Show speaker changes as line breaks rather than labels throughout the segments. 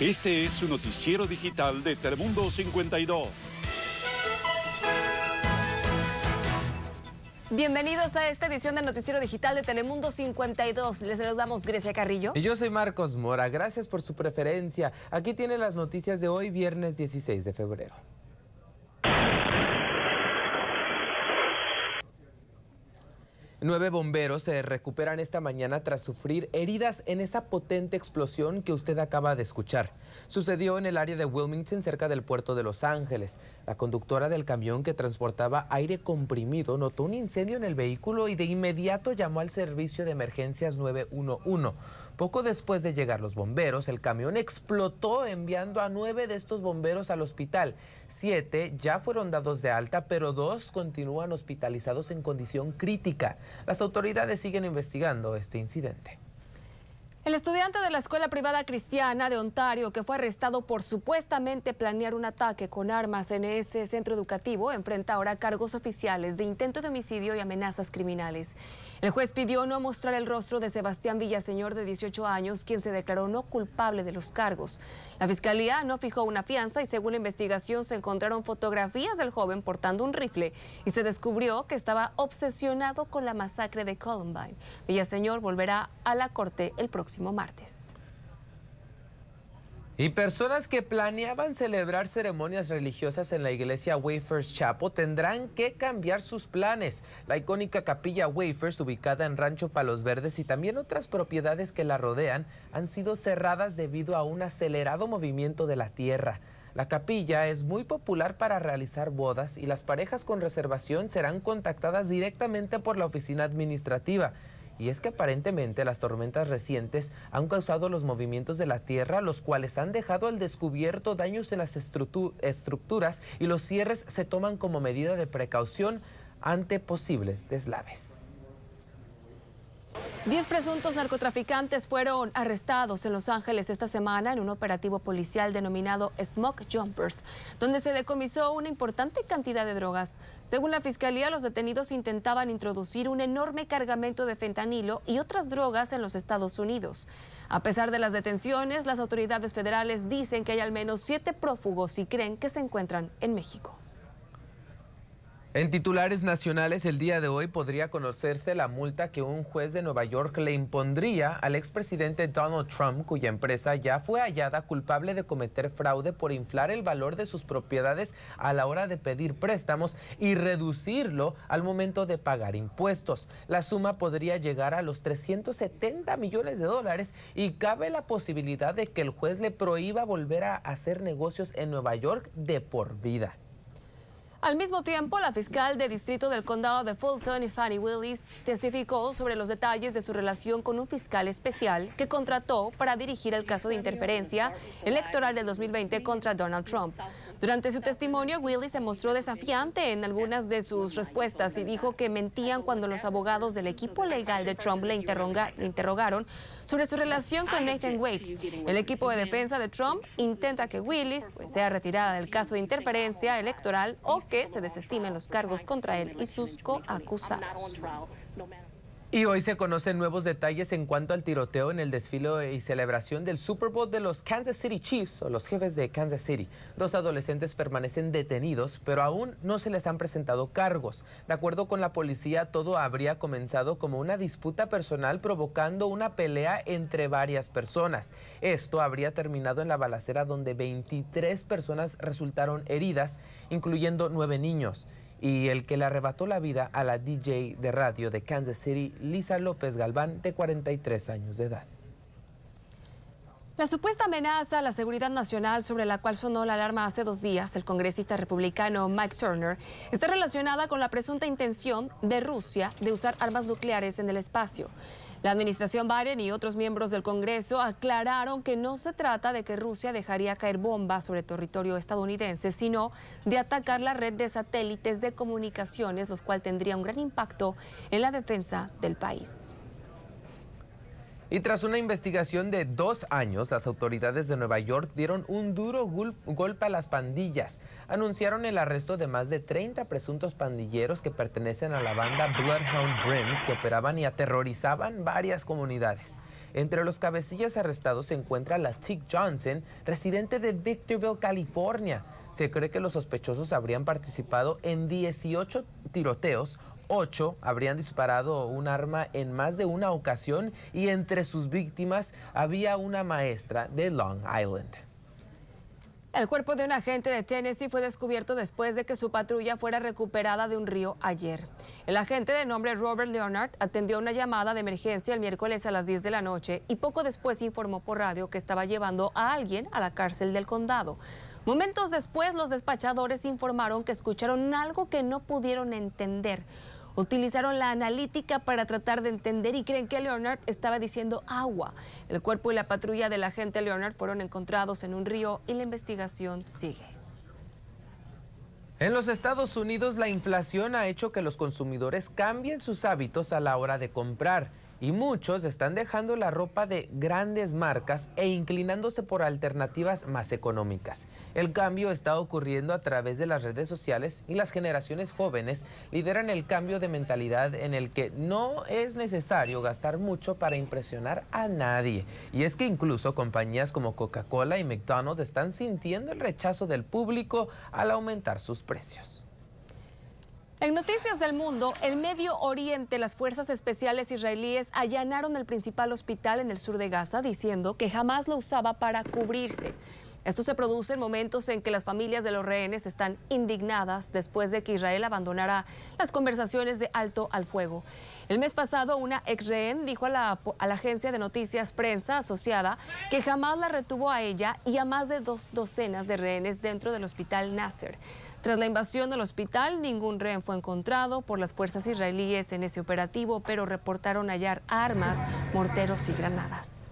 Este es su noticiero digital de Telemundo 52. Bienvenidos a esta edición del Noticiero Digital de Telemundo 52. Les saludamos Grecia Carrillo.
Y yo soy Marcos Mora. Gracias por su preferencia. Aquí tienen las noticias de hoy, viernes 16 de febrero. Nueve bomberos se recuperan esta mañana tras sufrir heridas en esa potente explosión que usted acaba de escuchar. Sucedió en el área de Wilmington, cerca del puerto de Los Ángeles. La conductora del camión que transportaba aire comprimido notó un incendio en el vehículo y de inmediato llamó al servicio de emergencias 911. Poco después de llegar los bomberos, el camión explotó enviando a nueve de estos bomberos al hospital. Siete ya fueron dados de alta, pero dos continúan hospitalizados en condición crítica. Las autoridades siguen investigando este incidente.
El estudiante de la escuela privada cristiana de Ontario que fue arrestado por supuestamente planear un ataque con armas en ese centro educativo enfrenta ahora cargos oficiales de intento de homicidio y amenazas criminales. El juez pidió no mostrar el rostro de Sebastián Villaseñor de 18 años, quien se declaró no culpable de los cargos. La fiscalía no fijó una fianza y según la investigación se encontraron fotografías del joven portando un rifle y se descubrió que estaba obsesionado con la masacre de Columbine. Villaseñor volverá a la corte el próximo martes.
Y personas que planeaban celebrar ceremonias religiosas en la iglesia Wafers Chapo tendrán que cambiar sus planes. La icónica capilla Wafers, ubicada en Rancho Palos Verdes y también otras propiedades que la rodean, han sido cerradas debido a un acelerado movimiento de la tierra. La capilla es muy popular para realizar bodas y las parejas con reservación serán contactadas directamente por la oficina administrativa y es que aparentemente las tormentas recientes han causado los movimientos de la Tierra, los cuales han dejado al descubierto daños en las estructuras y los cierres se toman como medida de precaución ante posibles deslaves.
Diez presuntos narcotraficantes fueron arrestados en Los Ángeles esta semana en un operativo policial denominado Smoke Jumpers, donde se decomisó una importante cantidad de drogas. Según la fiscalía, los detenidos intentaban introducir un enorme cargamento de fentanilo y otras drogas en los Estados Unidos. A pesar de las detenciones, las autoridades federales dicen que hay al menos siete prófugos y creen que se encuentran en México.
En titulares nacionales, el día de hoy podría conocerse la multa que un juez de Nueva York le impondría al expresidente Donald Trump, cuya empresa ya fue hallada culpable de cometer fraude por inflar el valor de sus propiedades a la hora de pedir préstamos y reducirlo al momento de pagar impuestos. La suma podría llegar a los 370 millones de dólares y cabe la posibilidad de que el juez le prohíba volver a hacer negocios en Nueva York de por vida.
Al mismo tiempo, la fiscal de distrito del condado de Fulton, Fanny Willis, testificó sobre los detalles de su relación con un fiscal especial que contrató para dirigir el caso de interferencia electoral del 2020 contra Donald Trump. Durante su testimonio, Willis se mostró desafiante en algunas de sus respuestas y dijo que mentían cuando los abogados del equipo legal de Trump le, interrogaron sobre su relación con Nathan Wake. El equipo de defensa de Trump intenta que Willis pues, sea retirada del caso de interferencia electoral o que se desestimen los cargos contra él y sus coacusados.
Y hoy se conocen nuevos detalles en cuanto al tiroteo en el desfile y celebración del Super Bowl de los Kansas City Chiefs o los jefes de Kansas City. Dos adolescentes permanecen detenidos, pero aún no se les han presentado cargos. De acuerdo con la policía, todo habría comenzado como una disputa personal provocando una pelea entre varias personas. Esto habría terminado en la balacera donde 23 personas resultaron heridas, incluyendo nueve niños y el que le arrebató la vida a la DJ de radio de Kansas City, Lisa López Galván, de 43 años de edad.
La supuesta amenaza a la seguridad nacional sobre la cual sonó la alarma hace dos días el congresista republicano Mike Turner está relacionada con la presunta intención de Rusia de usar armas nucleares en el espacio. La administración Biden y otros miembros del Congreso aclararon que no se trata de que Rusia dejaría caer bombas sobre territorio estadounidense, sino de atacar la red de satélites de comunicaciones, los cuales tendría un gran impacto en la defensa del
país. Y tras una investigación de dos años, las autoridades de Nueva York dieron un duro golpe a las pandillas. Anunciaron el arresto de más de 30 presuntos pandilleros que pertenecen a la banda Bloodhound Brims que operaban y aterrorizaban varias comunidades. Entre los cabecillas arrestados se encuentra la Tick Johnson, residente de Victorville, California. Se cree que los sospechosos habrían participado en 18 tiroteos ocho habrían disparado un arma en más de una ocasión y entre sus víctimas había una maestra de Long Island.
El cuerpo de un agente de Tennessee fue descubierto después de que su patrulla fuera recuperada de un río ayer. El agente de nombre Robert Leonard atendió una llamada de emergencia el miércoles a las 10 de la noche y poco después informó por radio que estaba llevando a alguien a la cárcel del condado. Momentos después, los despachadores informaron que escucharon algo que no pudieron entender utilizaron la analítica para tratar de entender y creen que Leonard estaba diciendo agua. El cuerpo y la patrulla del agente Leonard fueron encontrados en un río y la investigación sigue.
En los Estados Unidos la inflación ha hecho que los consumidores cambien sus hábitos a la hora de comprar y muchos están dejando la ropa de grandes marcas e inclinándose por alternativas más económicas. El cambio está ocurriendo a través de las redes sociales y las generaciones jóvenes lideran el cambio de mentalidad en el que no es necesario gastar mucho para impresionar a nadie. Y es que incluso compañías como Coca-Cola y McDonald's están sintiendo el rechazo del público al aumentar sus precios.
En Noticias del Mundo, en Medio Oriente, las fuerzas especiales israelíes allanaron el principal hospital en el sur de Gaza diciendo que jamás lo usaba para cubrirse. Esto se produce en momentos en que las familias de los rehenes están indignadas después de que Israel abandonara las conversaciones de alto al fuego. El mes pasado, una ex rehén dijo a la, a la agencia de noticias prensa asociada que jamás la retuvo a ella y a más de dos docenas de rehenes dentro del hospital Nasser. Tras la invasión del hospital, ningún rehén fue encontrado por las fuerzas israelíes en ese operativo, pero reportaron hallar armas, morteros y granadas.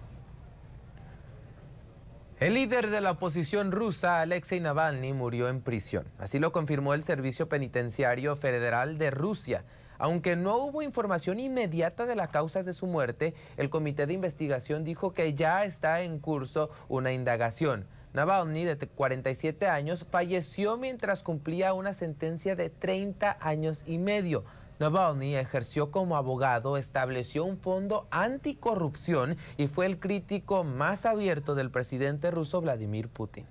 El líder de la oposición rusa, Alexei Navalny, murió en prisión. Así lo confirmó el Servicio Penitenciario Federal de Rusia. Aunque no hubo información inmediata de las causas de su muerte, el Comité de Investigación dijo que ya está en curso una indagación. Navalny, de 47 años, falleció mientras cumplía una sentencia de 30 años y medio. Navalny ejerció como abogado, estableció un fondo anticorrupción y fue el crítico más abierto del presidente ruso Vladimir Putin.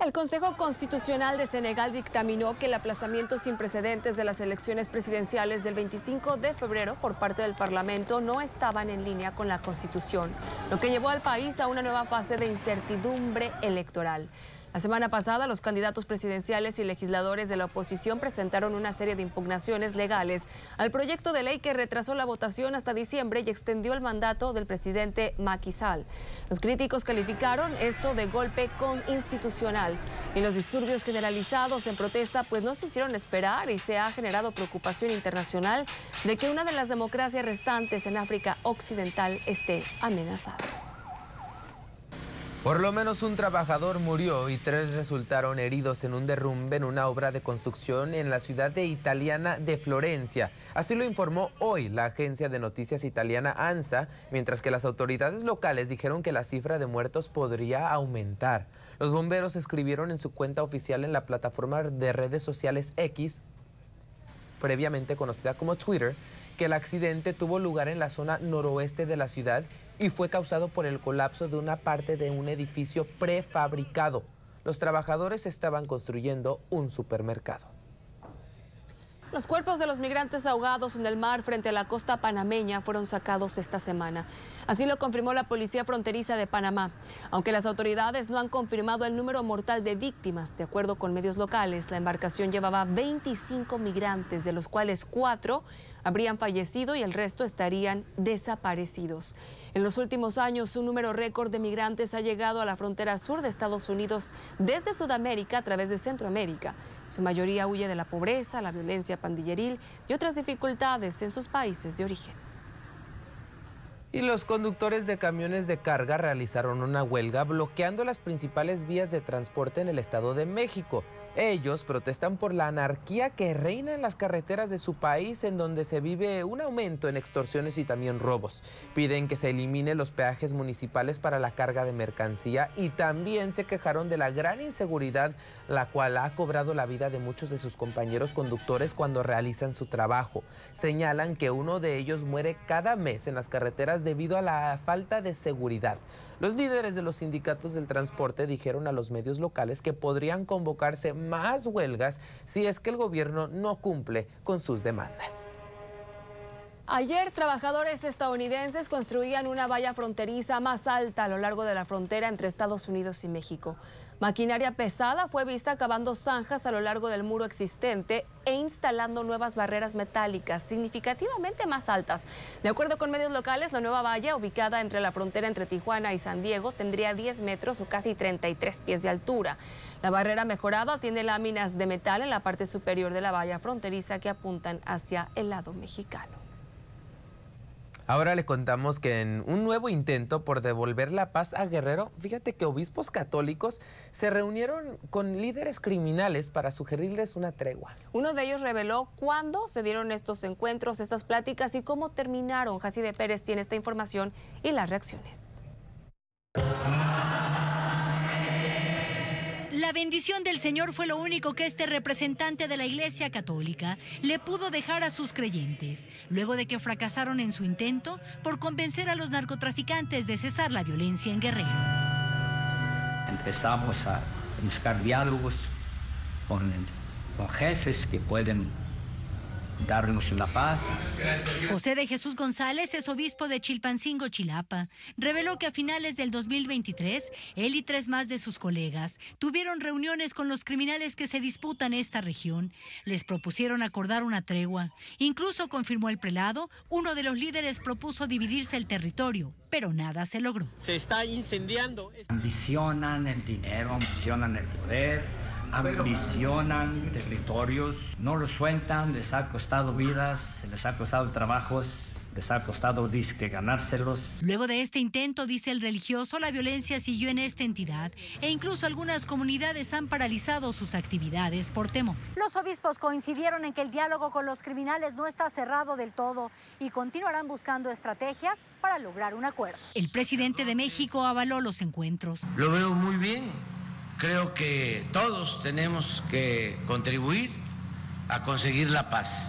El Consejo Constitucional de Senegal dictaminó que el aplazamiento sin precedentes de las elecciones presidenciales del 25 de febrero por parte del Parlamento no estaban en línea con la Constitución, lo que llevó al país a una nueva fase de incertidumbre electoral. La semana pasada, los candidatos presidenciales y legisladores de la oposición presentaron una serie de impugnaciones legales al proyecto de ley que retrasó la votación hasta diciembre y extendió el mandato del presidente Macky Sall. Los críticos calificaron esto de golpe con institucional y los disturbios generalizados en protesta pues no se hicieron esperar y se ha generado preocupación internacional de que una de las democracias restantes en África Occidental esté amenazada.
Por lo menos un trabajador murió y tres resultaron heridos en un derrumbe en una obra de construcción en la ciudad de italiana de Florencia. Así lo informó hoy la agencia de noticias italiana ANSA, mientras que las autoridades locales dijeron que la cifra de muertos podría aumentar. Los bomberos escribieron en su cuenta oficial en la plataforma de redes sociales X, previamente conocida como Twitter, que el accidente tuvo lugar en la zona noroeste de la ciudad y fue causado por el colapso de una parte de un edificio prefabricado. Los trabajadores estaban construyendo un supermercado.
Los cuerpos de los migrantes ahogados en el mar frente a la costa panameña fueron sacados esta semana. Así lo confirmó la Policía Fronteriza de Panamá. Aunque las autoridades no han confirmado el número mortal de víctimas, de acuerdo con medios locales, la embarcación llevaba 25 migrantes, de los cuales cuatro habrían fallecido y el resto estarían desaparecidos. En los últimos años, un número récord de migrantes ha llegado a la frontera sur de Estados Unidos desde Sudamérica a través de Centroamérica. Su mayoría huye de la pobreza, la violencia pandilleril y otras dificultades en sus países de
origen. Y los conductores de camiones de carga realizaron una huelga bloqueando las principales vías de transporte en el Estado de México. Ellos protestan por la anarquía que reina en las carreteras de su país en donde se vive un aumento en extorsiones y también robos. Piden que se elimine los peajes municipales para la carga de mercancía y también se quejaron de la gran inseguridad la cual ha cobrado la vida de muchos de sus compañeros conductores cuando realizan su trabajo. Señalan que uno de ellos muere cada mes en las carreteras debido a la falta de seguridad. Los líderes de los sindicatos del transporte dijeron a los medios locales que podrían convocarse más huelgas si es que el gobierno no cumple con sus demandas.
Ayer, trabajadores estadounidenses construían una valla fronteriza más alta a lo largo de la frontera entre Estados Unidos y México. Maquinaria pesada fue vista cavando zanjas a lo largo del muro existente e instalando nuevas barreras metálicas significativamente más altas. De acuerdo con medios locales, la nueva valla, ubicada entre la frontera entre Tijuana y San Diego, tendría 10 metros o casi 33 pies de altura. La barrera mejorada tiene láminas de metal en la parte superior de la valla fronteriza que apuntan hacia el lado mexicano.
Ahora le contamos que en un nuevo intento por devolver la paz a Guerrero, fíjate que obispos católicos se reunieron con líderes criminales para sugerirles una tregua.
Uno de ellos reveló cuándo se dieron estos encuentros, estas pláticas y cómo terminaron. Jacide Pérez tiene esta información y las reacciones. La
bendición del Señor fue lo único que este representante de la Iglesia Católica le pudo dejar a sus creyentes, luego de que fracasaron en su intento por convencer a los narcotraficantes de cesar la violencia en Guerrero.
Empezamos a buscar diálogos con
jefes que pueden darnos la paz. José de Jesús González es obispo de Chilpancingo, Chilapa. Reveló que a finales del 2023, él y tres más de sus colegas tuvieron reuniones con los criminales que se disputan esta región. Les propusieron acordar una tregua. Incluso confirmó el prelado, uno de los líderes propuso dividirse el territorio, pero nada se logró.
Se está incendiando.
Ambicionan el dinero, ambicionan el poder ambicionan territorios, no los sueltan, les ha costado vidas, les ha costado trabajos, les ha costado disque ganárselos. Luego de este intento, dice el religioso, la violencia siguió en esta entidad e incluso algunas comunidades han paralizado sus actividades por temor. Los obispos coincidieron en que el diálogo con los criminales no está cerrado del todo y continuarán buscando estrategias para lograr un acuerdo. El presidente de México avaló los encuentros.
Lo veo muy bien creo que todos tenemos que contribuir a conseguir la paz.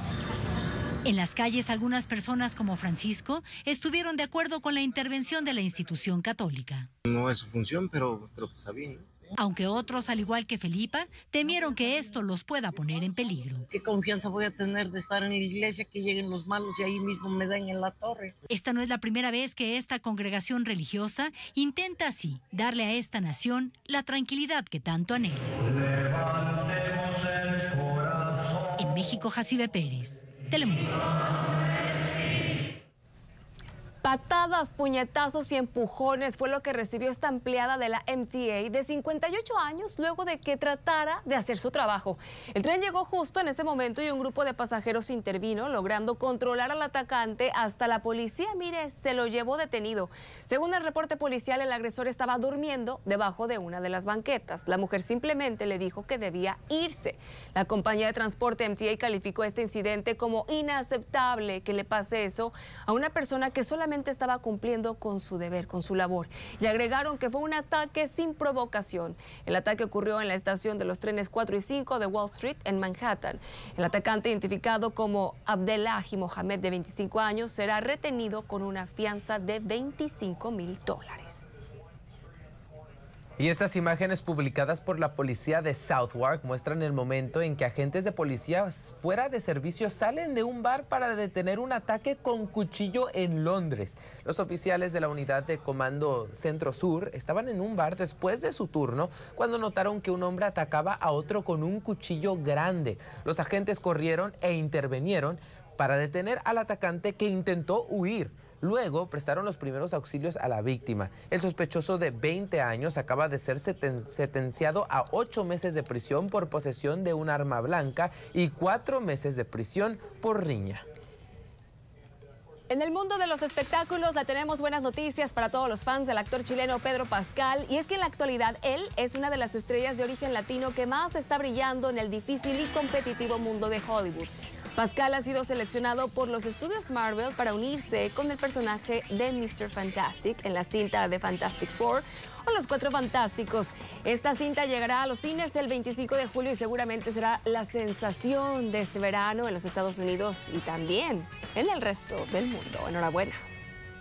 En las calles, algunas personas como Francisco estuvieron de acuerdo con la intervención de la institución católica.
No es su función, pero, que está bien
aunque otros, al igual que Felipa, temieron que esto los pueda poner en peligro. ¿Qué confianza voy a tener de estar en la iglesia que lleguen los malos y ahí mismo me den en la torre? Esta no es la primera vez que esta congregación religiosa intenta así darle a esta nación la tranquilidad que tanto anhela. En México, Jacibe Pérez, Telemundo.
Atadas, puñetazos y empujones fue lo que recibió esta empleada de la MTA de 58 años luego de que tratara de hacer su trabajo. El tren llegó justo en ese momento y un grupo de pasajeros intervino, logrando controlar al atacante hasta la policía, mire, se lo llevó detenido. Según el reporte policial, el agresor estaba durmiendo debajo de una de las banquetas. La mujer simplemente le dijo que debía irse. La compañía de transporte MTA calificó este incidente como inaceptable que le pase eso a una persona que solamente estaba cumpliendo con su deber, con su labor. Y agregaron que fue un ataque sin provocación. El ataque ocurrió en la estación de los trenes 4 y 5 de Wall Street en Manhattan. El atacante, identificado como Abdelahi Mohamed, de 25 años, será retenido con una fianza de 25 mil dólares.
Y estas imágenes publicadas por la policía de Southwark muestran el momento en que agentes de policía fuera de servicio salen de un bar para detener un ataque con cuchillo en Londres. Los oficiales de la unidad de comando Centro Sur estaban en un bar después de su turno cuando notaron que un hombre atacaba a otro con un cuchillo grande. Los agentes corrieron e intervenieron para detener al atacante que intentó huir. Luego prestaron los primeros auxilios a la víctima. El sospechoso de 20 años acaba de ser sentenciado a ocho meses de prisión por posesión de un arma blanca y cuatro meses de prisión por riña.
En el mundo de los espectáculos la tenemos buenas noticias para todos los fans del actor chileno Pedro Pascal y es que en la actualidad él es una de las estrellas de origen latino que más está brillando en el difícil y competitivo mundo de Hollywood. Pascal ha sido seleccionado por los estudios Marvel para unirse con el personaje de Mr. Fantastic en la cinta de Fantastic Four o Los Cuatro Fantásticos. Esta cinta llegará a los cines el 25 de julio y seguramente será la sensación de este verano en los Estados Unidos y también en el resto del mundo.
Enhorabuena.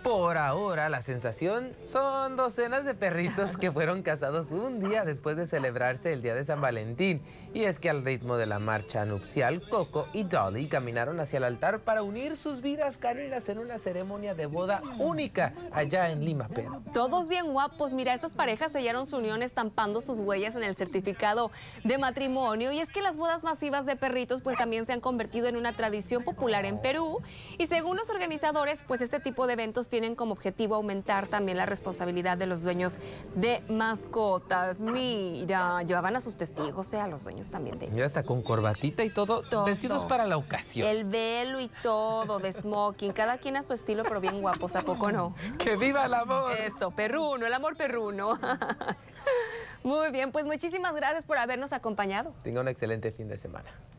Por ahora, la sensación son docenas de perritos que fueron casados un día después de celebrarse el Día de San Valentín. Y es que al ritmo de la marcha nupcial, Coco y Dolly caminaron hacia el altar para unir sus vidas caninas en una ceremonia de boda única allá en Lima, Perú.
Todos bien guapos. Mira, estas parejas sellaron su unión estampando sus huellas en el certificado de matrimonio. Y es que las bodas masivas de perritos pues también se han convertido en una tradición popular en Perú. Y según los organizadores, pues este tipo de eventos tienen como objetivo aumentar también la responsabilidad de los dueños de mascotas. Mira, llevaban a sus testigos, sea, eh, a los dueños también de
Ya hasta con corbatita y todo, todo, vestidos para la ocasión. El
velo y todo, de smoking, cada quien a su estilo, pero bien guapos, ¿a poco no? ¡Que viva el amor! Eso, perruno, el amor perruno. Muy bien, pues muchísimas gracias por habernos acompañado.
Tenga un excelente fin de semana.